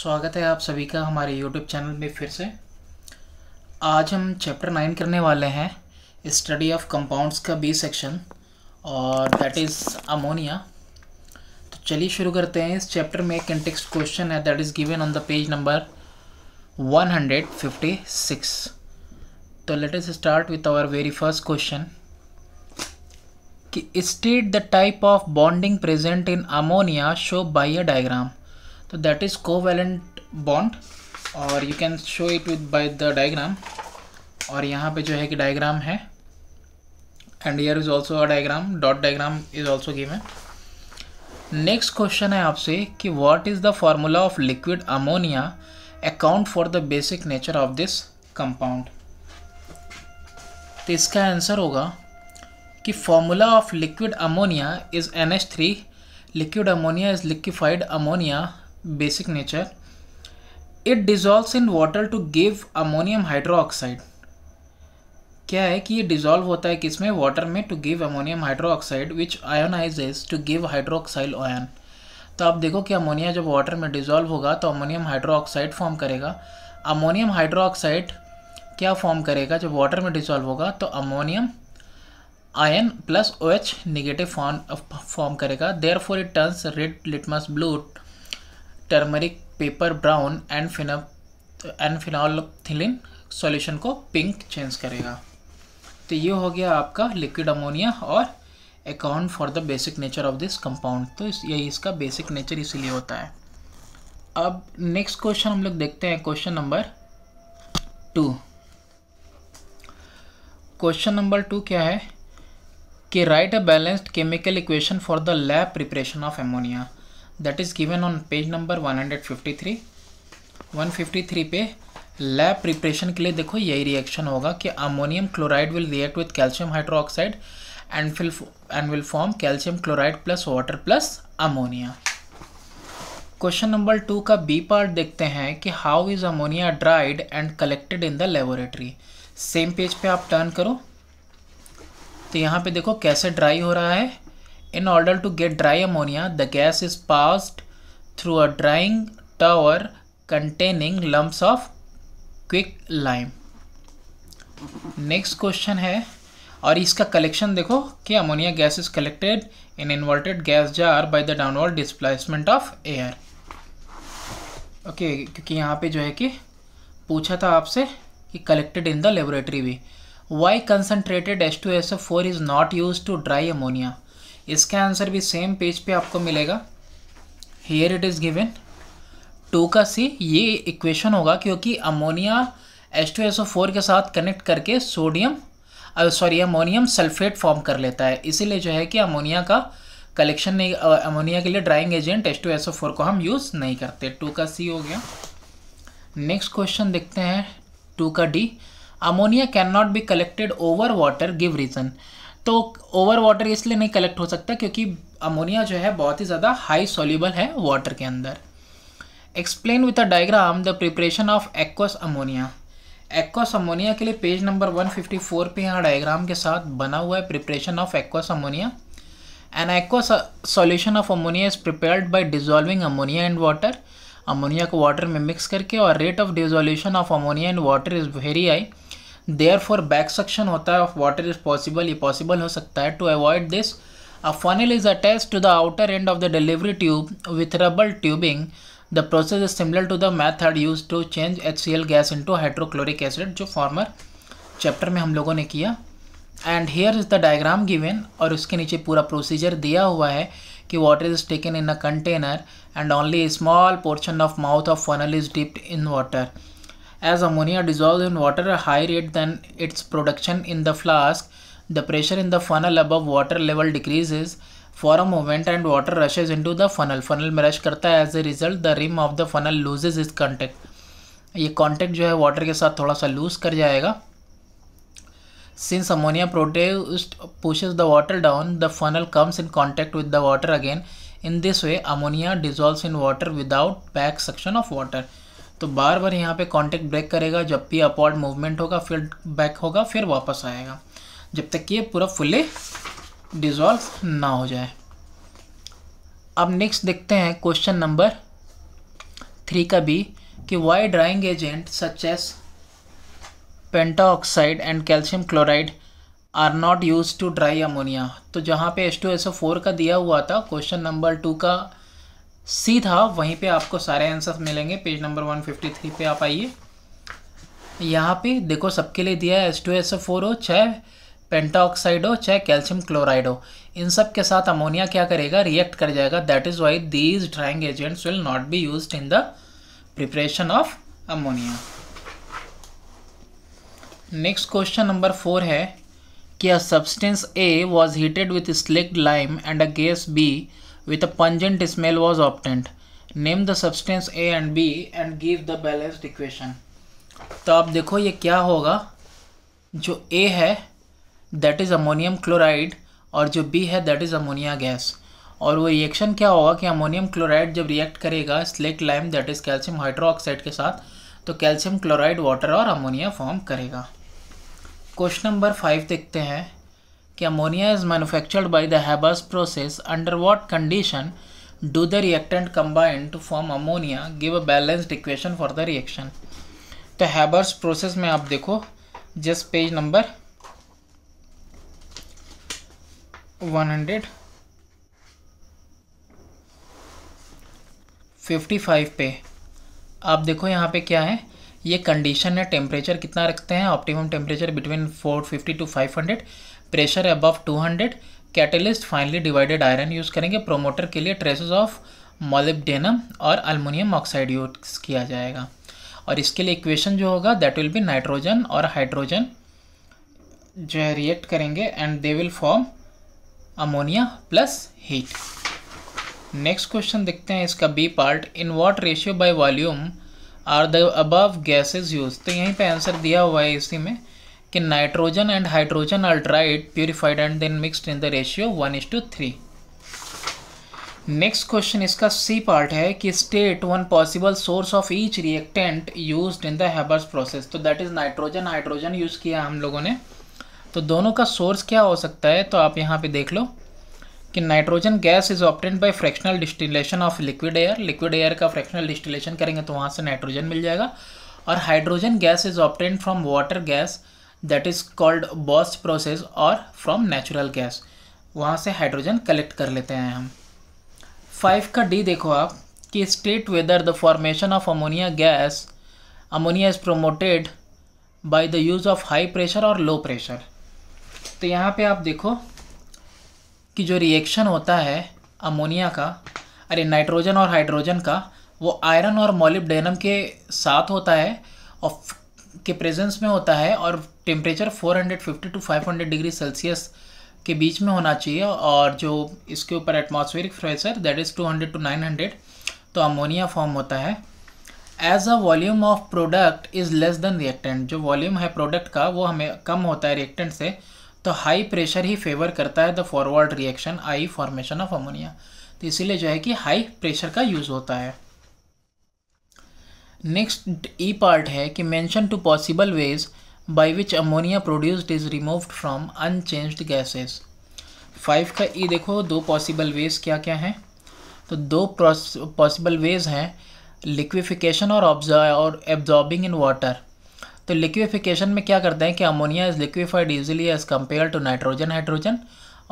स्वागत है आप सभी का हमारे यूट्यूब चैनल में फिर से आज हम चैप्टर नाइन करने वाले हैं स्टडी ऑफ कंपाउंड्स का बी सेक्शन और दैट इज़ अमोनिया तो चलिए शुरू करते हैं इस चैप्टर में एक कंटेक्सट क्वेश्चन है that is given on the page number 156 तो let us start with our very first question कि state the type of bonding present in ammonia show by a diagram so that is covalent bond और you can show it with by the diagram और यहाँ पे जो है कि diagram है and here is also a diagram dot diagram is also give next question है आपसे कि what is the formula of liquid ammonia account for the basic nature of this compound तो इसका आंसर होगा कि formula of liquid ammonia is N H three liquid ammonia is liquefied ammonia basic nature it dissolves in water to give ammonium hydroxide क्या है कि ये dissolve होता है किसमें वाटर में to give ammonium hydroxide which ionizes to give hydroxyl ion तो आप देखो कि अमोनिया जब वाटर में डिजॉल्व होगा तो अमोनियम हाइड्रोक्साइड फॉर्म करेगा अमोनियम हाइड्रोक्साइड क्या फॉर्म करेगा जब वाटर में डिजॉल्व होगा तो ammonium ion plus O H negative form form करेगा therefore it turns red litmus blue turmeric paper brown and फिन एंड सॉल्यूशन को पिंक चेंज करेगा तो ये हो गया आपका लिक्विड अमोनिया और account for the basic nature of this compound तो यही इसका बेसिक नेचर इसीलिए होता है अब नेक्स्ट क्वेश्चन हम लोग देखते हैं question number two question number two क्या है कि write a balanced chemical equation for the lab preparation of ammonia that is given on page number 153 153 पे लैब प्रिपरेशन के लिए देखो यही रिएक्शन होगा कि ammonium chloride will react with calcium hydroxide and fill and will form calcium chloride plus water plus ammonia question number two का B part देखते हैं कि how is ammonia dried and collected in the laboratory same page पे आप turn करो तो यहाँ पे देखो कैसे ड्राई हो रहा है In order to get dry ammonia, the gas is passed through a drying tower containing lumps of quick lime next question hai aur iska collection dekho ki ammonia gas is collected in inverted gas jar by the downward displacement of air okay क्योंकि यहाँ पे जो है कि पूछा था आपसे कि कलेक्टेड इन द लेबोरेटरी भी why concentrated H two S O four is not use to dry ammonia इसका आंसर भी सेम पेज पे आपको मिलेगा here it is given two का सी ये इक्वेशन होगा क्योंकि ammonia H two S O four के साथ कनेक्ट करके sodium sorry ammonium sulphate form कर लेता है इसीलिए जो है कि अमोनिया का कलेक्शन नहीं अमोनिया के लिए drying agent H two S O four को हम यूज़ नहीं करते टू का सी हो गया नेक्स्ट क्वेश्चन देखते हैं टू का D ammonia can not be collected over water give reason तो ओवर वाटर इसलिए नहीं कलेक्ट हो सकता क्योंकि अमोनिया जो है बहुत ही ज़्यादा हाई सोल्यूबल है वाटर के अंदर explain with a diagram the preparation of aqueous ammonia aqueous ammonia के लिए पेज नंबर 154 पे यहाँ डायग्राम के साथ बना हुआ है preparation of aqueous ammonia an aqueous solution of ammonia is prepared by dissolving ammonia and water ammonia को वाटर में मिक्स करके और rate of dissolution of ammonia and water is very high therefore back suction होता है of water is possible ये possible हो सकता है to avoid this a funnel is attach to the outer end of the delivery tube with rubber tubing the process is similar to the method use to change H C L gas into hydrochloric acid जो former chapter में हम लोगों ने किया and here is the diagram given और उसके नीचे पूरा प्रोसीजर दिया हुआ है कि water is taken in a container and only small portion of mouth of funnel is dipped in water As ammonia dissolves in water at a higher rate than its production in the flask, the pressure in the funnel above water level decreases for a moment and water rushes into the funnel. Funnel में rush करता है as a result the rim of the funnel loses its contact. ये contact जो है water के साथ थोड़ा सा lose कर जाएगा Since ammonia produced pushes the water down, the funnel comes in contact with the water again. In this way, ammonia dissolves in water without back suction of water. तो बार बार यहाँ पे कांटेक्ट ब्रेक करेगा जब भी upward movement होगा फिर back होगा फिर वापस आएगा जब तक कि ये पूरा फुल्ली डिजॉल्व ना हो जाए अब नेक्स्ट देखते हैं क्वेश्चन नंबर थ्री का भी कि why drying agent such as pentoxide and calcium chloride are not use to dry ammonia तो जहाँ पे S two S O four का दिया हुआ था क्वेश्चन नंबर टू का सीधा वहीं पे आपको सारे आंसर्स मिलेंगे पेज नंबर 153 पे आप आइए यहाँ पे देखो सबके लिए दिया है एस टू एस फोर हो चाहे पेंटाऑक्साइड हो चाहे कैल्शियम क्लोराइड हो इन सब के साथ अमोनिया क्या करेगा रिएक्ट कर जाएगा that is why these drying agents will not be use in the preparation of ammonia next question number four है कि a substance A was heated with slaked lime and a gas B with a pungent smell was obtained name the substance A and B and give the balanced equation. तो आप देखो ये क्या होगा जो ए है दैट इज़ अमोनियम क्लोराइड और जो बी है दैट इज़ अमोनिया गैस और वो रिएक्शन क्या होगा कि अमोनियम क्लोराइड जब रिएक्ट करेगा slaked lime that is calcium hydroxide के साथ तो कैल्शियम क्लोराइड वाटर और अमोनिया फॉर्म करेगा क्वेश्चन नंबर फाइव देखते हैं कि ammonia is manufactured by the Haber's process under what condition do the reactant combined to form ammonia give a balanced equation for the reaction तो Haber's process में आप देखो just page number one hundred fifty five पे आप देखो यहाँ पे क्या है ये कंडीशन है टेम्परेचर कितना रखते हैं optimum temperature between four fifty to five hundred pressure above 200 catalyst finely divided iron use करेंगे प्रोमोटर के लिए ट्रेसेस ऑफ मोलिब्डेनम और अल्मोनियम ऑक्साइड यूज किया जाएगा और इसके लिए इक्वेशन जो होगा दैट विल बी नाइट्रोजन और हाइड्रोजन जो है रिएक्ट करेंगे and they will form ammonia plus heat next question देखते हैं इसका B part in what ratio by volume are the above gases use तो यहीं पे आंसर दिया हुआ है इसी में कि nitrogen and hydrogen are dried purified and then mixed in the ratio one is two three next question इसका सी पार्ट है कि state one possible source of each reactant use in the Haber's process तो that is nitrogen hydrogen use किया हम लोगों ने तो दोनों का सोर्स क्या हो सकता है तो आप यहाँ पे देख लो कि nitrogen gas is obtained by fractional distillation of liquid air liquid air का फ्रैक्शनल डिस्टिलेशन करेंगे तो वहाँ से नाइट्रोजन मिल जाएगा और hydrogen gas is obtain from water gas that is called Bosch process और फ्रॉम नेचुरल गैस वहाँ से हाइड्रोजन कलेक्ट कर लेते हैं हम फाइव का डी देखो आप कि state whether the formation of ammonia gas ammonia is promoted by the use of high pressure और लो प्रेशर तो यहाँ पे आप देखो कि जो रिएक्शन होता है अमोनिया का अरे नाइट्रोजन और हाइड्रोजन का वो आयरन और मोलिब्डेनम के साथ होता है और के प्रेजेंस में होता है और टेम्परेचर 450 टू 500 डिग्री सेल्सियस के बीच में होना चाहिए और जो इसके ऊपर atmospheric pressure that is 200 to 900 तो अमोनिया फॉर्म होता है as a volume of product is less than reactant जो वॉल्यूम है प्रोडक्ट का वो हमें कम होता है रिएक्टेंट से तो हाई प्रेशर ही फेवर करता है the forward reaction I formation of ammonia तो इसीलिए जो है कि हाई प्रेशर का यूज़ होता है नेक्स्ट ई पार्ट है कि mention two possible ways by which ammonia produced is removed from unchanged gases five का ई e देखो दो पॉसिबल वेज क्या क्या हैं तो दो पॉसिबल वेज हैं लिक्विफिकेशन और और एब्जॉर्बिंग इन वाटर तो लिक्विफिकेशन में क्या करते हैं कि ammonia is liquefied easily as compare to nitrogen hydrogen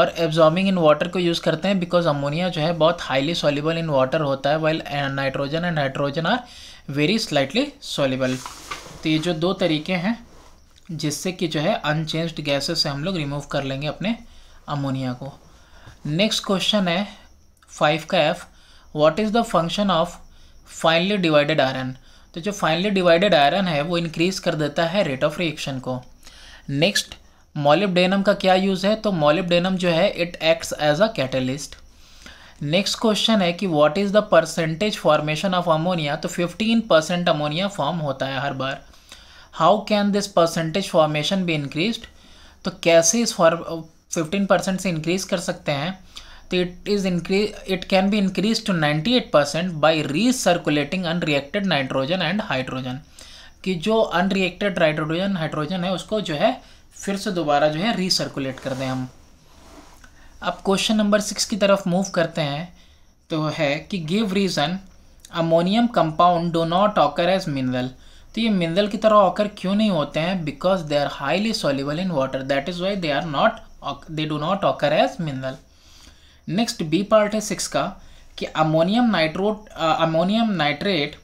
और एब्जॉर्बिंग इन वाटर को यूज़ करते हैं बिकॉज अमोनिया जो है बहुत हाईली सॉलिबल इन वाटर होता है while nitrogen and hydrogen are very slightly soluble तो ये जो दो तरीके हैं जिससे कि जो है अनचेंज गैसेस से हम लोग रिमूव कर लेंगे अपने अमोनिया को नेक्स्ट क्वेश्चन है फाइव का F what is the function of finely divided iron तो जो फाइनली डिवाइडेड आयरन है वो इंक्रीज़ कर देता है रेट ऑफ रिएक्शन को नेक्स्ट मॉलिबडेनम का क्या यूज़ है तो मॉलिबडेनम जो है it acts as a catalyst next question है कि what is the percentage formation of ammonia तो 15 परसेंट अमोनिया फॉर्म होता है हर बार how can this percentage formation भी इंक्रीज तो कैसे इस फॉर फिफ्टीन परसेंट से इंक्रीज कर सकते हैं तो it is increase it can be increase to ninety eight percent by recirculating unreacted nitrogen and hydrogen कि जो अनरिएक्टेड नाइट्रोजन हाइड्रोजन है उसको जो है फिर से दोबारा जो है रीसर्कुलेट कर दें हम अब क्वेश्चन नंबर सिक्स की तरफ मूव करते हैं तो है कि give reason ammonium compound do not occur as mineral तो ये मिनरल की तरह ऑकर क्यों नहीं होते हैं because they are highly soluble in water that is why they are not they do not occur as mineral next B part है six का कि ammonium nitrate ammonium nitrate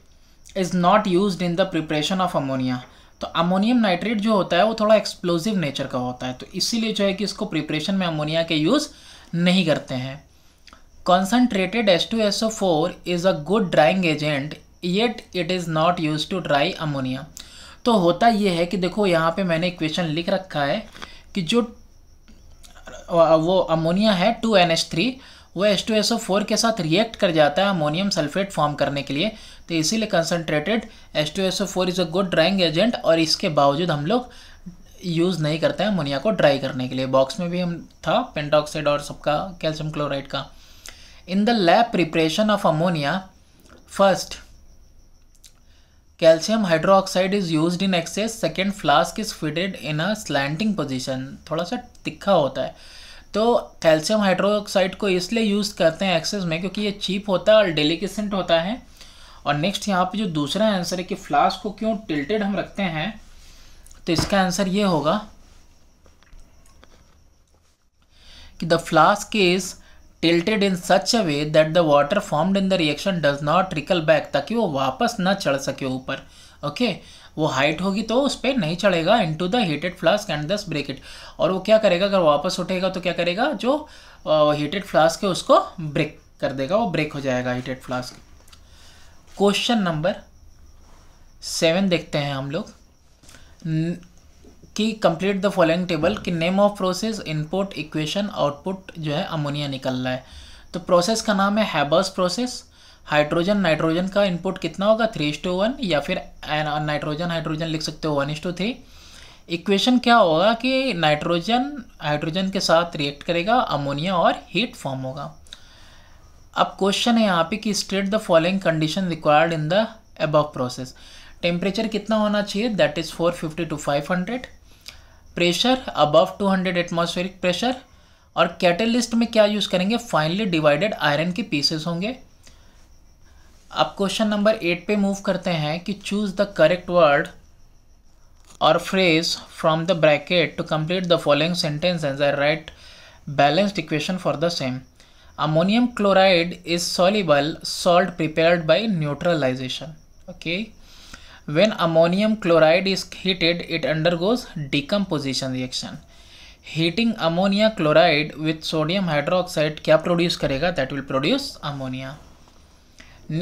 is not use in the preparation of ammonia तो ammonium nitrate जो होता है वो थोड़ा explosive nature का होता है तो इसीलिए जो है कि इसको प्रिपरेशन में अमोनिया के यूज़ नहीं करते हैं concentrated S two S O four is a good drying agent yet it is not use to dry ammonia तो होता ये है कि देखो यहाँ पे मैंने इक्वेशन लिख रखा है कि जो वो अमोनिया है टू एन एच थ्री वो S two S O four के साथ रिएक्ट कर जाता है अमोनियम सल्फेट फॉर्म करने के लिए तो इसीलिए concentrated S two S O four is a good drying agent और इसके बावजूद हम लोग यूज़ नहीं करते हैं अमोनिया को ड्राई करने के लिए बॉक्स में भी हम था पेंटॉक्साइड और सबका कैल्शियम क्लोराइड का in the lab preparation of ammonia first calcium hydroxide is use in excess second flask is fitted in a slanting position थोड़ा सा तिखा होता है तो कैल्शियम हाइड्रोक्साइड को इसलिए यूज़ करते हैं एक्सेस में क्योंकि ये चीप होता है और डेलीकेसेंट होता है और नेक्स्ट यहाँ पे जो दूसरा आंसर है कि फ्लास्क को क्यों टिल्टेड हम रखते हैं तो इसका आंसर ये होगा कि the flask is tilted in such a way that the water formed in the reaction does not trickle back ताकि वो वापस ना चढ़ सके ऊपर ओके वो हाइट होगी तो उस पर नहीं चढ़ेगा into the heated flask and thus break it और वो क्या करेगा अगर वापस उठेगा तो क्या करेगा जो हीटेड फ्लास्क है उसको ब्रेक कर देगा वो ब्रेक हो जाएगा heated flask question number seven देखते हैं हम लोग कि कंप्लीट द फॉलोइंग टेबल कि name of process input equation output जो है अमोनिया निकल रहा है तो प्रोसेस का नाम है हैबर्स प्रोसेस हाइड्रोजन नाइट्रोजन का इनपुट कितना होगा थ्री इस टू वन या फिर नाइट्रोजन हाइड्रोजन लिख सकते हो वन इस टू थ्री इक्वेशन क्या होगा कि नाइट्रोजन हाइड्रोजन के साथ रिएक्ट करेगा अमोनिया और हीट फॉर्म होगा अब क्वेश्चन है यहाँ पे कि state the following condition required in the above process temperature कितना होना चाहिए that is 450 to five hundred pressure above two hundred atmospheric pressure और कैटलिस्ट में क्या यूज़ करेंगे फाइनली डिवाइडेड आयरन के पीसेस होंगे अब क्वेश्चन नंबर एट पे मूव करते हैं कि चूज़ द करेक्ट वर्ड और phrase from the bracket to complete the following sentence as I write balanced equation for the same ammonium chloride is soluble salt prepared by neutralization okay when ammonium chloride is heated it undergoes decomposition reaction heating ammonia chloride with sodium hydroxide क्या produce करेगा that will produce ammonia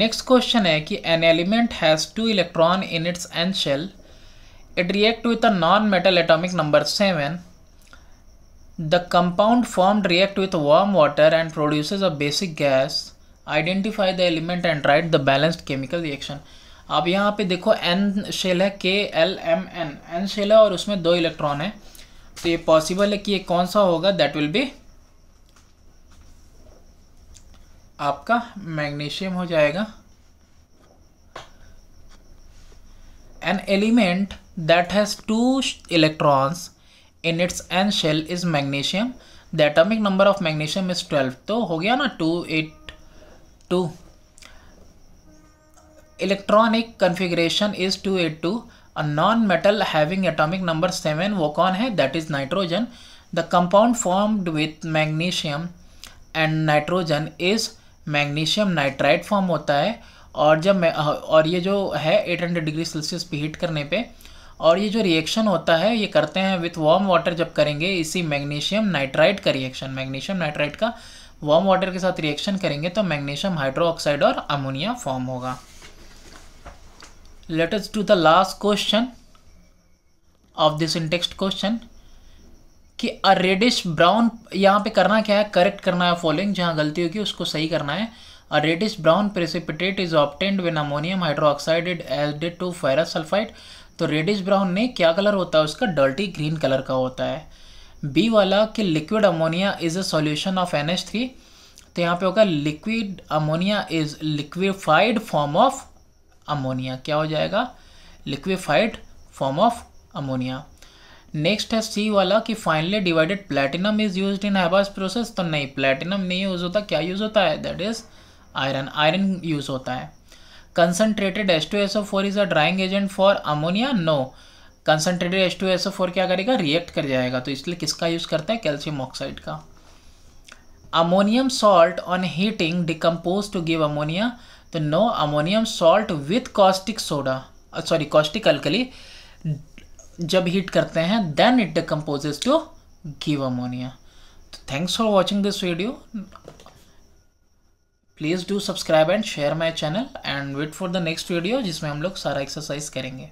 next question है कि an element has two electron in its n shell it react with a non metal atomic number 7 the compound formed react with warm water and produces a basic gas identify the element and write the balanced chemical reaction अब यहाँ पे देखो N shell है के K L M N shell है और उसमें दो इलेक्ट्रॉन है तो ये पॉसिबल है कि ये कौन सा होगा दैट विल बी आपका मैग्नीशियम हो जाएगा an element that has two electrons in its N shell is magnesium the atomic number of magnesium is twelve तो हो गया ना two eight two electronic configuration is two eight two a non metal having atomic number seven वो कौन है that is nitrogen the compound formed with magnesium and nitrogen is magnesium nitride form होता है और जब और ये जो है 800 डिग्री सेल्सियस पे हीट करने पे और ये जो रिएक्शन होता है ये करते हैं विथ वार्म वाटर जब करेंगे इसी मैग्नीशियम नाइट्राइड का रिएक्शन मैग्नीशियम नाइट्राइड का वार्म वाटर के साथ रिएक्शन करेंगे तो मैग्नीशियम हाइड्रो ऑक्साइड और अमोनिया फॉर्म होगा let us do the last question of this in-text question कि अ रेडिश ब्राउन यहाँ पे करना क्या है करेक्ट करना है फॉलोइंग जहाँ गलती होगी उसको सही करना है a reddish brown precipitate is obtained when ammonium hydroxide added to ferrous sulphide तो रेडिश ब्राउन में क्या कलर होता है उसका डर्टी ग्रीन कलर का होता है बी वाला कि liquid ammonia is a solution of N H three तो यहाँ पे होगा liquid ammonia is liquefied form of ammonia क्या हो जाएगा liquefied form of ammonia next है सी वाला कि finely divided platinum is use in Haber's process तो नहीं प्लेटिनम नहीं यूज होता क्या यूज होता है that is iron iron use होता है concentrated S two S O four is a drying agent for ammonia no concentrated S two S O four क्या करेगा रिएक्ट कर जाएगा तो इसलिए किसका यूज करता है कैल्शियम ऑक्साइड का ammonium salt on heating decompose to give ammonia तो no ammonium salt with caustic soda sorry caustic alkali जब हीट करते हैं then it decomposes to give ammonia तो thanks for watching this video please do subscribe and share my channel and wait for the next video जिसमें हम लोग सारा exercise करेंगे